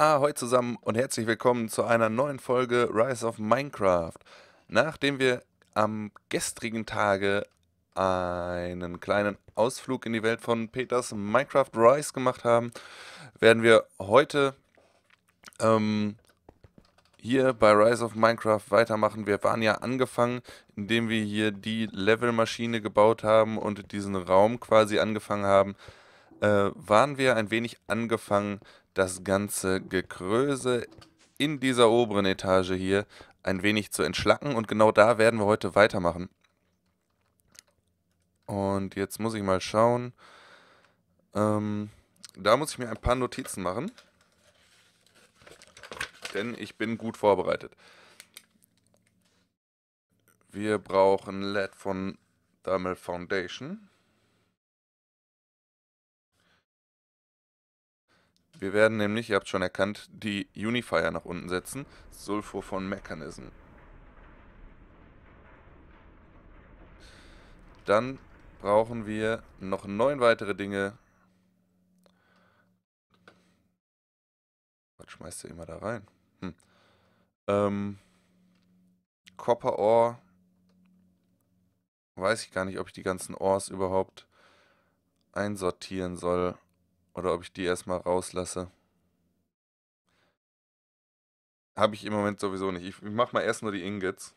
Ahoi ah, zusammen und herzlich willkommen zu einer neuen Folge Rise of Minecraft. Nachdem wir am gestrigen Tage einen kleinen Ausflug in die Welt von Peters Minecraft Rise gemacht haben, werden wir heute ähm, hier bei Rise of Minecraft weitermachen. Wir waren ja angefangen, indem wir hier die Levelmaschine gebaut haben und diesen Raum quasi angefangen haben, äh, waren wir ein wenig angefangen, das ganze Gekröse in dieser oberen Etage hier ein wenig zu entschlacken. Und genau da werden wir heute weitermachen. Und jetzt muss ich mal schauen. Ähm, da muss ich mir ein paar Notizen machen. Denn ich bin gut vorbereitet. Wir brauchen LED von Thermal Foundation. Wir werden nämlich, ihr habt schon erkannt, die Unifier nach unten setzen. Sulfur von Mechanism. Dann brauchen wir noch neun weitere Dinge. Was schmeißt ihr immer da rein? Hm. Ähm, Copper Ore. Weiß ich gar nicht, ob ich die ganzen Ores überhaupt einsortieren soll. Oder ob ich die erstmal rauslasse. Habe ich im Moment sowieso nicht. Ich mache mal erst nur die Ingots.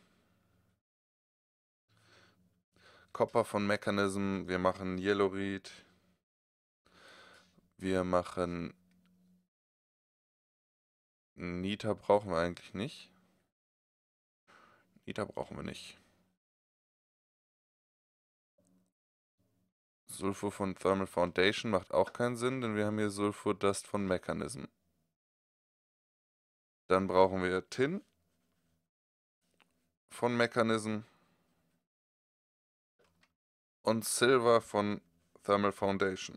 Copper von Mechanism. Wir machen Yellow Reed. Wir machen... Nita brauchen wir eigentlich nicht. Nita brauchen wir nicht. Sulfur von Thermal Foundation macht auch keinen Sinn, denn wir haben hier Sulfur Dust von Mechanism. Dann brauchen wir Tin von Mechanism und Silver von Thermal Foundation.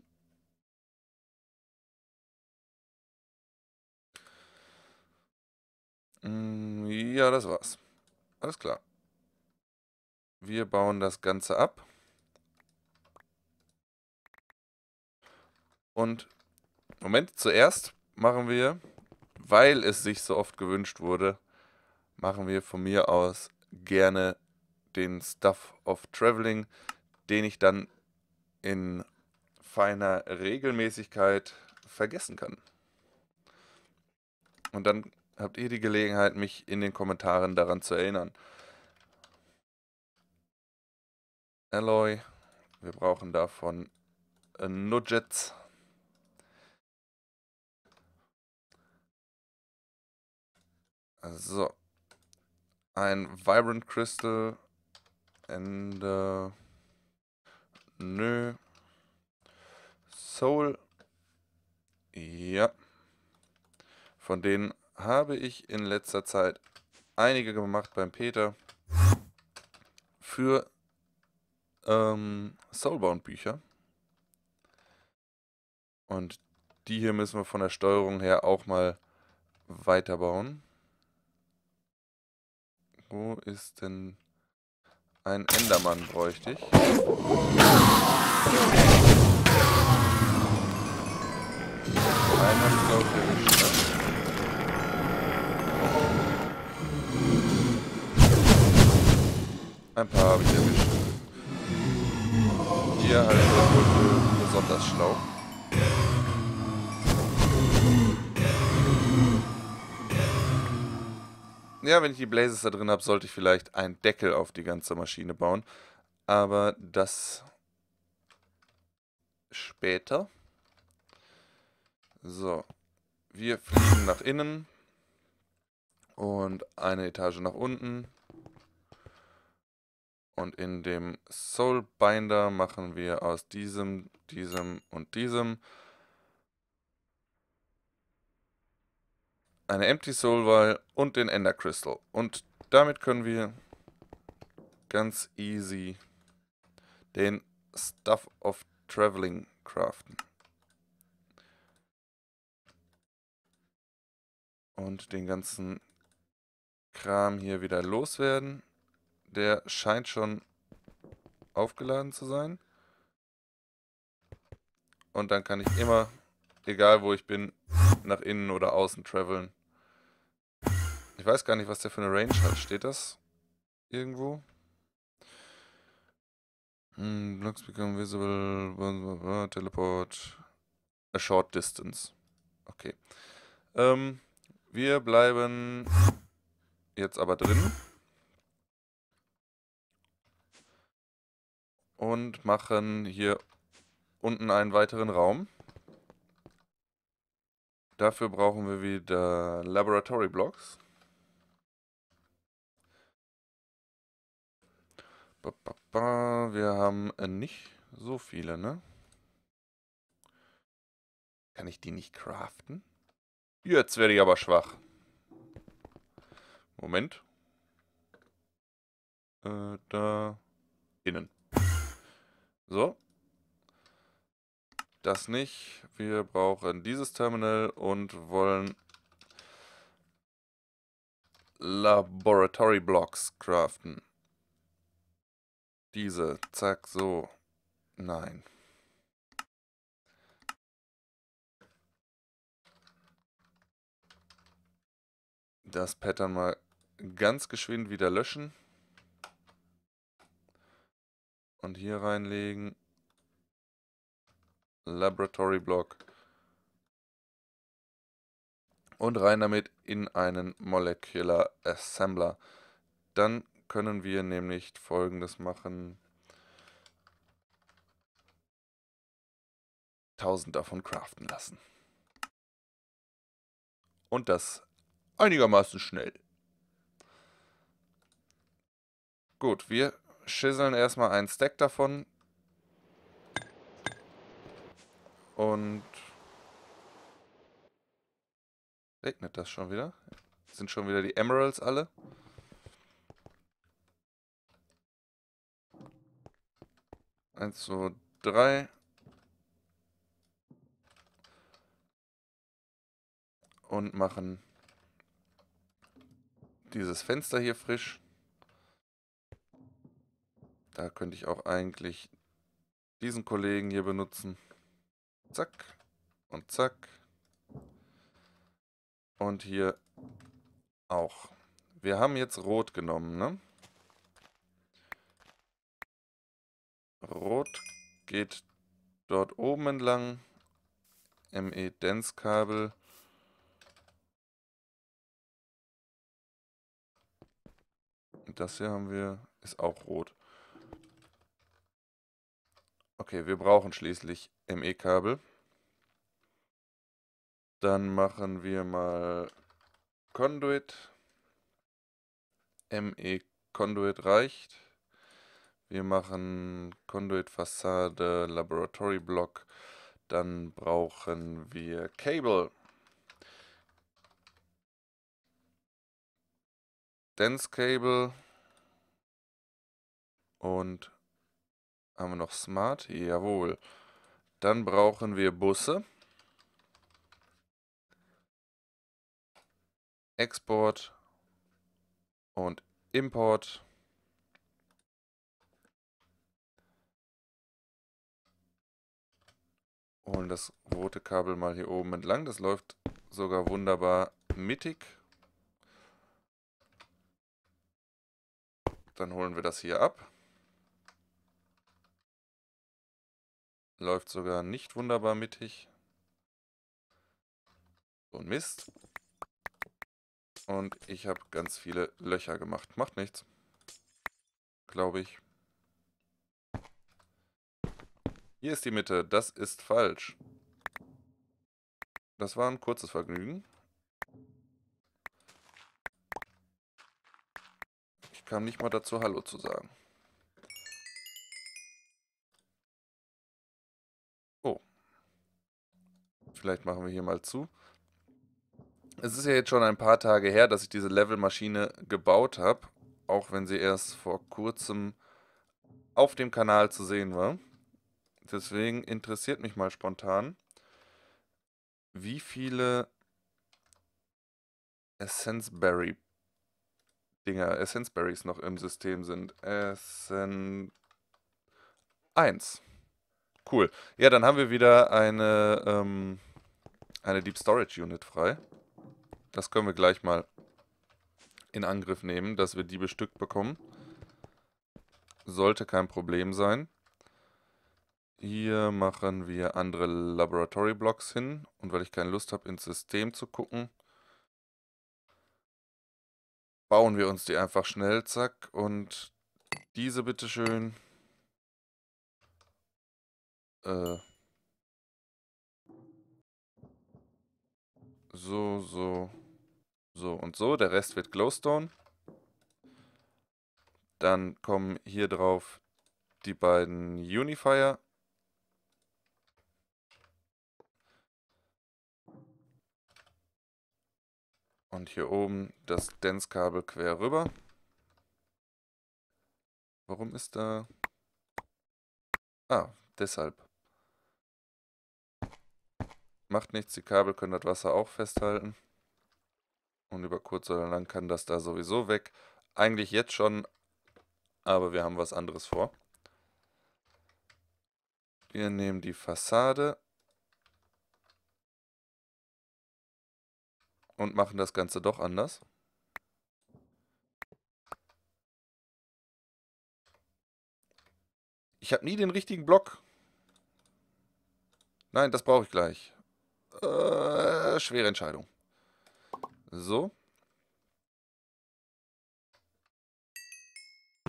Mm, ja, das war's. Alles klar. Wir bauen das Ganze ab. Und Moment, zuerst machen wir, weil es sich so oft gewünscht wurde, machen wir von mir aus gerne den Stuff of Traveling, den ich dann in feiner Regelmäßigkeit vergessen kann. Und dann habt ihr die Gelegenheit, mich in den Kommentaren daran zu erinnern. Alloy, wir brauchen davon äh, Nudgets. So. Ein Vibrant Crystal. Ende. Nö. Soul. Ja. Von denen habe ich in letzter Zeit einige gemacht beim Peter. Für ähm, Soulbound-Bücher. Und die hier müssen wir von der Steuerung her auch mal weiterbauen wo ist denn ein Endermann bräuchte ich? Einen, glaube ich, erwischt. Ein paar habe ich erwischt. Hier halt der Hunde besonders schlau. ja, wenn ich die Blazes da drin habe, sollte ich vielleicht einen Deckel auf die ganze Maschine bauen. Aber das später. So, wir fliegen nach innen und eine Etage nach unten. Und in dem Soul Binder machen wir aus diesem, diesem und diesem eine Empty Soul Vial und den Ender Crystal. Und damit können wir ganz easy den Stuff of Traveling craften. Und den ganzen Kram hier wieder loswerden. Der scheint schon aufgeladen zu sein. Und dann kann ich immer, egal wo ich bin, nach innen oder außen traveln. Ich weiß gar nicht, was der für eine Range hat. Steht das irgendwo? Hm, Blocks become visible, teleport, a short distance. Okay. Ähm, wir bleiben jetzt aber drin. Und machen hier unten einen weiteren Raum. Dafür brauchen wir wieder Laboratory Blocks. Wir haben äh, nicht so viele, ne? Kann ich die nicht craften? Jetzt werde ich aber schwach. Moment. Äh, da. Innen. So. Das nicht. Wir brauchen dieses Terminal und wollen Laboratory Blocks craften diese. Zack, so. Nein. Das Pattern mal ganz geschwind wieder löschen. Und hier reinlegen. Laboratory Block. Und rein damit in einen Molecular Assembler. Dann können wir nämlich folgendes machen. 1000 davon craften lassen. Und das einigermaßen schnell. Gut, wir schisseln erstmal einen Stack davon. Und... Regnet das schon wieder? Sind schon wieder die Emeralds alle? 1, 2, 3. Und machen dieses Fenster hier frisch. Da könnte ich auch eigentlich diesen Kollegen hier benutzen. Zack und zack. Und hier auch. Wir haben jetzt rot genommen, ne? Rot geht dort oben entlang. ME Dense Kabel. das hier haben wir, ist auch rot. Okay, wir brauchen schließlich ME-Kabel. Dann machen wir mal Conduit. ME Conduit reicht. Wir machen Conduit-Fassade, Laboratory-Block. Dann brauchen wir Cable. Dense Cable. Und haben wir noch Smart? Jawohl. Dann brauchen wir Busse. Export und Import. holen das rote Kabel mal hier oben entlang. Das läuft sogar wunderbar mittig. Dann holen wir das hier ab. Läuft sogar nicht wunderbar mittig. So ein Mist. Und ich habe ganz viele Löcher gemacht. Macht nichts. Glaube ich. Hier ist die Mitte. Das ist falsch. Das war ein kurzes Vergnügen. Ich kam nicht mal dazu, Hallo zu sagen. Oh. Vielleicht machen wir hier mal zu. Es ist ja jetzt schon ein paar Tage her, dass ich diese Levelmaschine gebaut habe. Auch wenn sie erst vor kurzem auf dem Kanal zu sehen war. Deswegen interessiert mich mal spontan, wie viele Essence Berry Dinger, Essence Berries noch im System sind. Essen 1. Cool. Ja, dann haben wir wieder eine, ähm, eine Deep Storage Unit frei. Das können wir gleich mal in Angriff nehmen, dass wir die bestückt bekommen. Sollte kein Problem sein. Hier machen wir andere Laboratory Blocks hin und weil ich keine Lust habe ins System zu gucken, bauen wir uns die einfach schnell, zack, und diese bitteschön. Äh. So, so, so und so. Der Rest wird Glowstone. Dann kommen hier drauf die beiden Unifier Und hier oben das Denskabel quer rüber. Warum ist da... Ah, deshalb. Macht nichts, die Kabel können das Wasser auch festhalten. Und über kurz oder lang kann das da sowieso weg. Eigentlich jetzt schon, aber wir haben was anderes vor. Wir nehmen die Fassade und machen das Ganze doch anders. Ich habe nie den richtigen Block. Nein, das brauche ich gleich. Äh, schwere Entscheidung. So.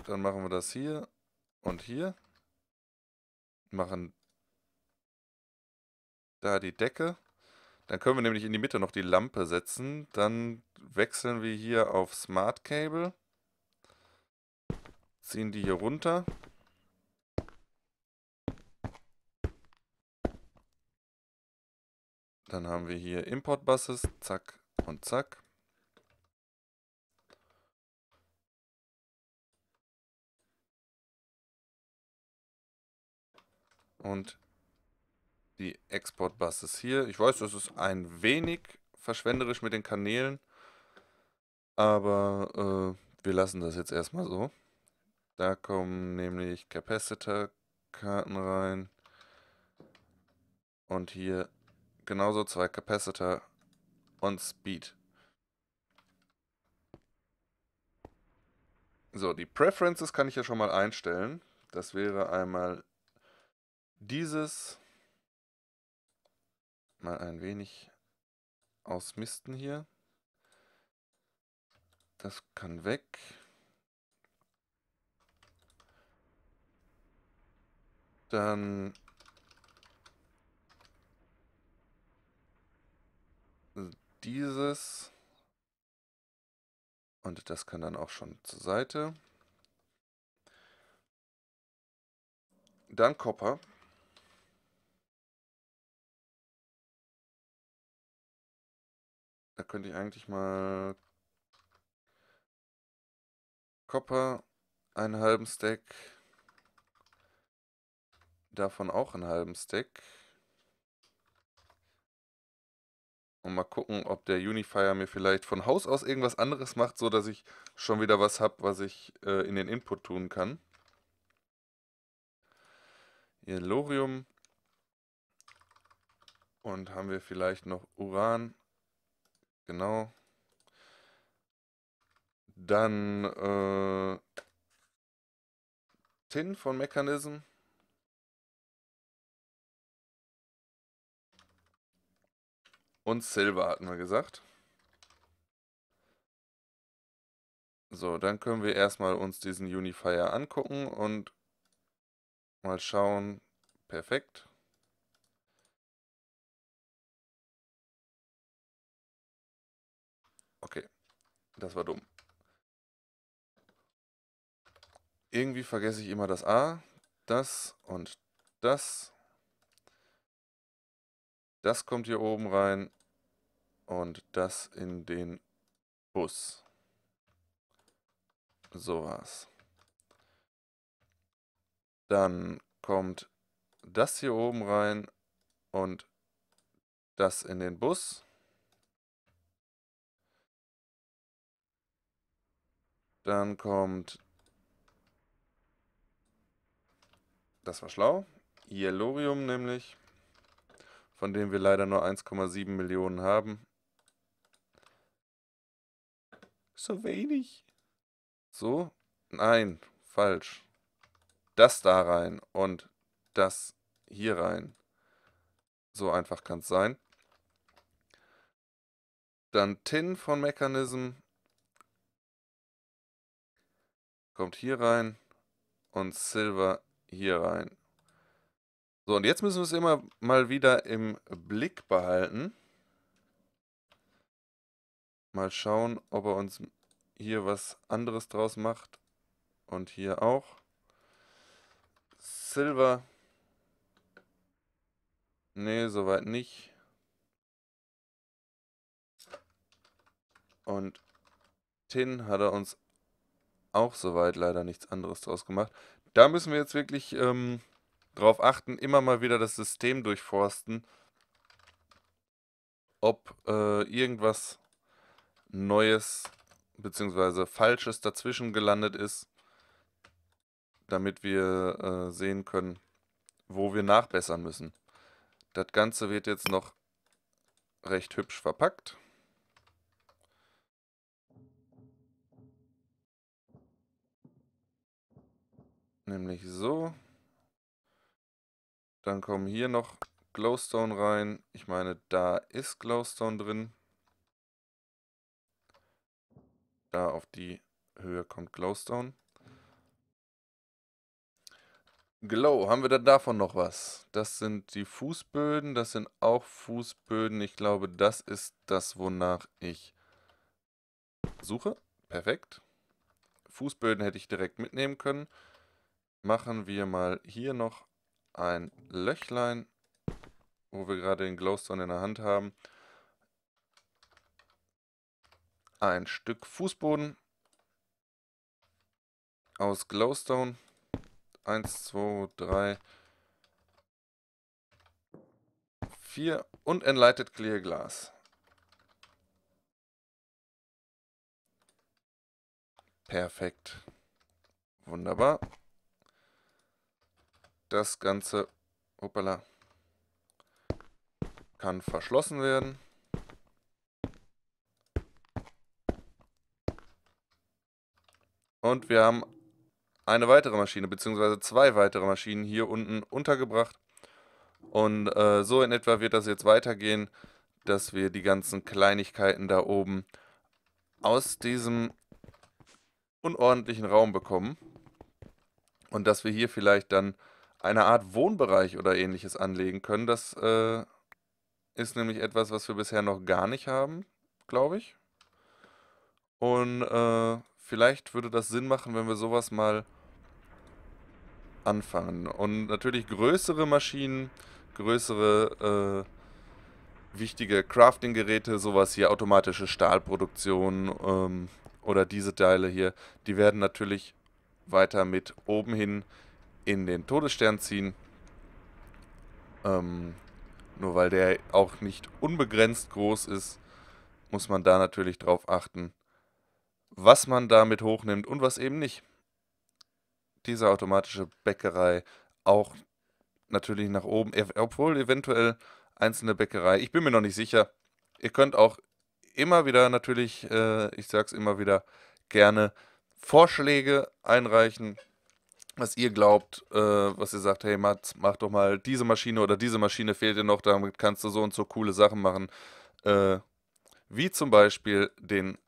Dann machen wir das hier und hier. Machen da die Decke. Dann können wir nämlich in die Mitte noch die Lampe setzen. Dann wechseln wir hier auf Smart Cable. Ziehen die hier runter. Dann haben wir hier Import Buses. Zack und zack. Und die Exportbasis hier. Ich weiß, das ist ein wenig verschwenderisch mit den Kanälen, aber äh, wir lassen das jetzt erstmal so. Da kommen nämlich Capacitor-Karten rein und hier genauso zwei Capacitor und Speed. So, die Preferences kann ich ja schon mal einstellen. Das wäre einmal dieses mal ein wenig ausmisten hier. Das kann weg. Dann dieses und das kann dann auch schon zur Seite. Dann Kopper. Da könnte ich eigentlich mal Copper, einen halben Stack. Davon auch einen halben Stack. Und mal gucken, ob der Unifier mir vielleicht von Haus aus irgendwas anderes macht, so dass ich schon wieder was habe, was ich äh, in den Input tun kann. Hier Lorium. Und haben wir vielleicht noch Uran. Genau. Dann äh, Tin von Mechanism. Und Silver hatten wir gesagt. So, dann können wir erstmal uns diesen Unifier angucken und mal schauen. Perfekt. Das war dumm. Irgendwie vergesse ich immer das A, das und das. Das kommt hier oben rein und das in den Bus. So war's. Dann kommt das hier oben rein und das in den Bus. Dann kommt... Das war schlau. Yellorium nämlich. Von dem wir leider nur 1,7 Millionen haben. So wenig. So? Nein, falsch. Das da rein und das hier rein. So einfach kann es sein. Dann Tin von Mechanism kommt hier rein und Silver hier rein. So, und jetzt müssen wir es immer mal wieder im Blick behalten. Mal schauen, ob er uns hier was anderes draus macht. Und hier auch. Silver. Nee, soweit nicht. Und Tin hat er uns auch soweit leider nichts anderes draus gemacht. Da müssen wir jetzt wirklich ähm, drauf achten, immer mal wieder das System durchforsten, ob äh, irgendwas Neues bzw. Falsches dazwischen gelandet ist, damit wir äh, sehen können, wo wir nachbessern müssen. Das Ganze wird jetzt noch recht hübsch verpackt. Nämlich so. Dann kommen hier noch Glowstone rein. Ich meine, da ist Glowstone drin. Da auf die Höhe kommt Glowstone. Glow, haben wir da davon noch was? Das sind die Fußböden, das sind auch Fußböden. Ich glaube, das ist das, wonach ich suche. Perfekt. Fußböden hätte ich direkt mitnehmen können machen wir mal hier noch ein Löchlein, wo wir gerade den Glowstone in der Hand haben. Ein Stück Fußboden aus Glowstone. Eins, zwei, drei, vier und Enlighted Clear Glass. Perfekt. Wunderbar. Das Ganze hoppala, kann verschlossen werden. Und wir haben eine weitere Maschine, beziehungsweise zwei weitere Maschinen hier unten untergebracht. Und äh, so in etwa wird das jetzt weitergehen, dass wir die ganzen Kleinigkeiten da oben aus diesem unordentlichen Raum bekommen. Und dass wir hier vielleicht dann eine Art Wohnbereich oder ähnliches anlegen können. Das äh, ist nämlich etwas, was wir bisher noch gar nicht haben, glaube ich. Und äh, vielleicht würde das Sinn machen, wenn wir sowas mal anfangen. Und natürlich größere Maschinen, größere äh, wichtige Crafting-Geräte, sowas hier, automatische Stahlproduktion ähm, oder diese Teile hier, die werden natürlich weiter mit oben hin in den Todesstern ziehen. Ähm, nur weil der auch nicht unbegrenzt groß ist, muss man da natürlich drauf achten, was man damit hochnimmt und was eben nicht. Diese automatische Bäckerei auch natürlich nach oben, obwohl eventuell einzelne Bäckerei, ich bin mir noch nicht sicher. Ihr könnt auch immer wieder natürlich, äh, ich sag's immer wieder, gerne Vorschläge einreichen was ihr glaubt, äh, was ihr sagt, hey Mats, mach doch mal diese Maschine oder diese Maschine fehlt dir noch, damit kannst du so und so coole Sachen machen. Äh, wie zum Beispiel den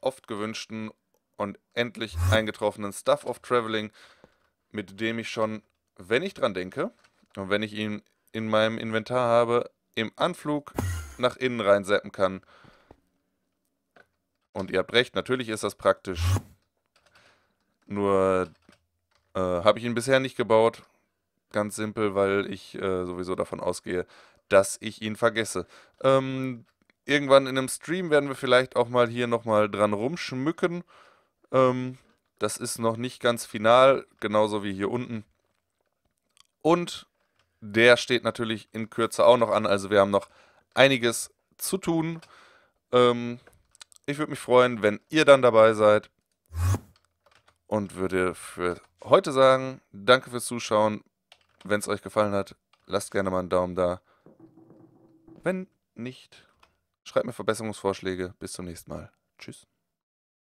oft gewünschten und endlich eingetroffenen Stuff of Traveling, mit dem ich schon, wenn ich dran denke und wenn ich ihn in meinem Inventar habe, im Anflug nach innen reinseppen kann. Und ihr habt recht, natürlich ist das praktisch. Nur äh, Habe ich ihn bisher nicht gebaut. Ganz simpel, weil ich äh, sowieso davon ausgehe, dass ich ihn vergesse. Ähm, irgendwann in einem Stream werden wir vielleicht auch mal hier nochmal dran rumschmücken. Ähm, das ist noch nicht ganz final, genauso wie hier unten. Und der steht natürlich in Kürze auch noch an. Also wir haben noch einiges zu tun. Ähm, ich würde mich freuen, wenn ihr dann dabei seid und würde für heute sagen, danke fürs Zuschauen. Wenn es euch gefallen hat, lasst gerne mal einen Daumen da. Wenn nicht, schreibt mir Verbesserungsvorschläge. Bis zum nächsten Mal. Tschüss.